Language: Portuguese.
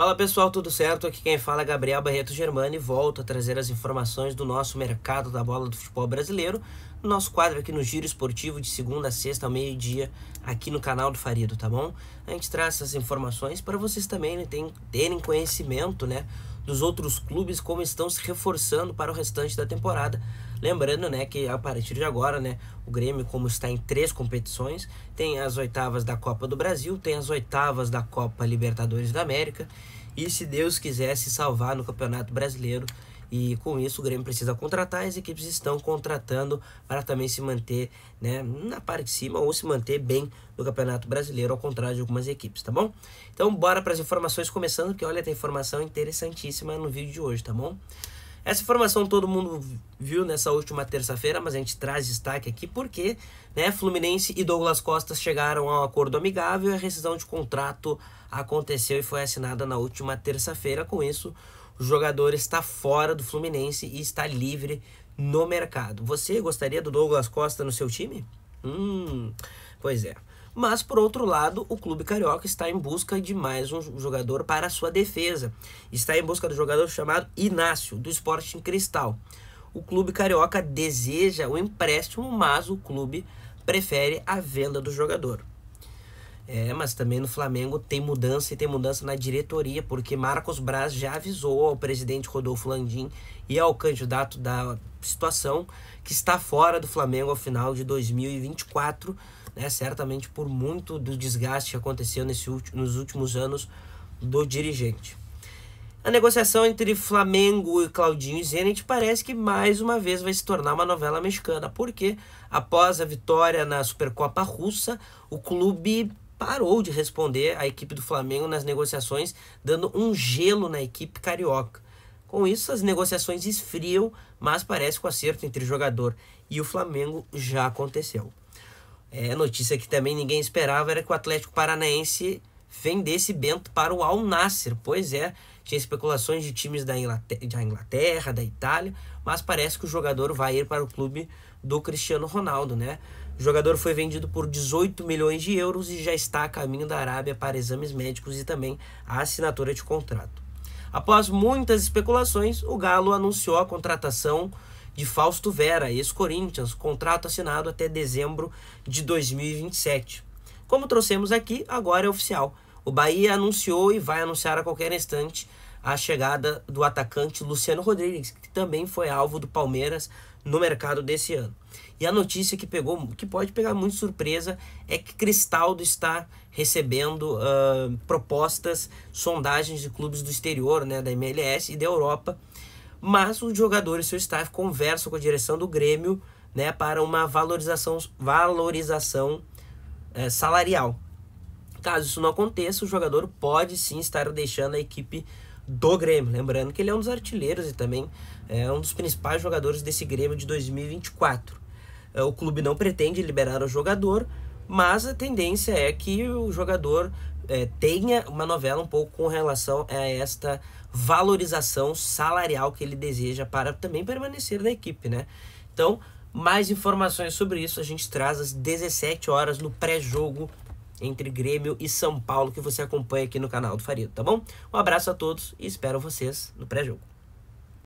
Fala pessoal, tudo certo? Aqui quem fala é Gabriel Barreto Germani e volto a trazer as informações do nosso mercado da bola do futebol brasileiro, no nosso quadro aqui no Giro Esportivo de segunda a sexta ao meio-dia, aqui no canal do Farido, tá bom? A gente traz essas informações para vocês também né, terem conhecimento né, dos outros clubes como estão se reforçando para o restante da temporada. Lembrando, né, que a partir de agora, né, o Grêmio como está em três competições, tem as oitavas da Copa do Brasil, tem as oitavas da Copa Libertadores da América e se Deus quiser se salvar no Campeonato Brasileiro, e com isso o Grêmio precisa contratar, as equipes estão contratando para também se manter né, na parte de cima ou se manter bem no Campeonato Brasileiro, ao contrário de algumas equipes, tá bom? Então bora para as informações começando, porque olha, tem informação interessantíssima no vídeo de hoje, tá bom? Essa informação todo mundo viu nessa última terça-feira, mas a gente traz destaque aqui porque né, Fluminense e Douglas Costa chegaram a um acordo amigável e a rescisão de contrato aconteceu e foi assinada na última terça-feira. Com isso, o jogador está fora do Fluminense e está livre no mercado. Você gostaria do Douglas Costa no seu time? Hum, pois é. Mas por outro lado, o clube carioca está em busca de mais um jogador para a sua defesa. Está em busca do jogador chamado Inácio, do Sporting Cristal. O clube carioca deseja o empréstimo, mas o clube prefere a venda do jogador. É, mas também no Flamengo tem mudança e tem mudança na diretoria, porque Marcos Braz já avisou ao presidente Rodolfo Landim e ao candidato da situação que está fora do Flamengo ao final de 2024, né? certamente por muito do desgaste que aconteceu nesse nos últimos anos do dirigente. A negociação entre Flamengo e Claudinho e Zenit parece que mais uma vez vai se tornar uma novela mexicana, porque após a vitória na Supercopa Russa, o clube parou de responder a equipe do Flamengo nas negociações, dando um gelo na equipe carioca. Com isso, as negociações esfriam, mas parece que o acerto entre o jogador e o Flamengo já aconteceu. É, notícia que também ninguém esperava era que o Atlético Paranaense vendesse Bento para o Al Nasser. Pois é, tinha especulações de times da Inglaterra, da Itália, mas parece que o jogador vai ir para o clube do Cristiano Ronaldo, né? O jogador foi vendido por 18 milhões de euros e já está a caminho da Arábia para exames médicos e também a assinatura de contrato. Após muitas especulações, o Galo anunciou a contratação de Fausto Vera, ex-Corinthians, contrato assinado até dezembro de 2027. Como trouxemos aqui, agora é oficial. O Bahia anunciou e vai anunciar a qualquer instante a chegada do atacante Luciano Rodrigues, que também foi alvo do Palmeiras no mercado desse ano. E a notícia que pegou, que pode pegar muito surpresa, é que Cristaldo está recebendo uh, propostas, sondagens de clubes do exterior, né, da MLS e da Europa. Mas o jogador e seu staff conversam com a direção do Grêmio, né, para uma valorização, valorização é, salarial. Caso isso não aconteça, o jogador pode sim estar deixando a equipe do Grêmio. Lembrando que ele é um dos artilheiros e também é um dos principais jogadores desse Grêmio de 2024. É, o clube não pretende liberar o jogador, mas a tendência é que o jogador é, tenha uma novela um pouco com relação a esta valorização salarial que ele deseja para também permanecer na equipe, né? Então, mais informações sobre isso a gente traz às 17 horas no pré-jogo entre Grêmio e São Paulo que você acompanha aqui no canal do Farido, tá bom? Um abraço a todos e espero vocês no pré-jogo.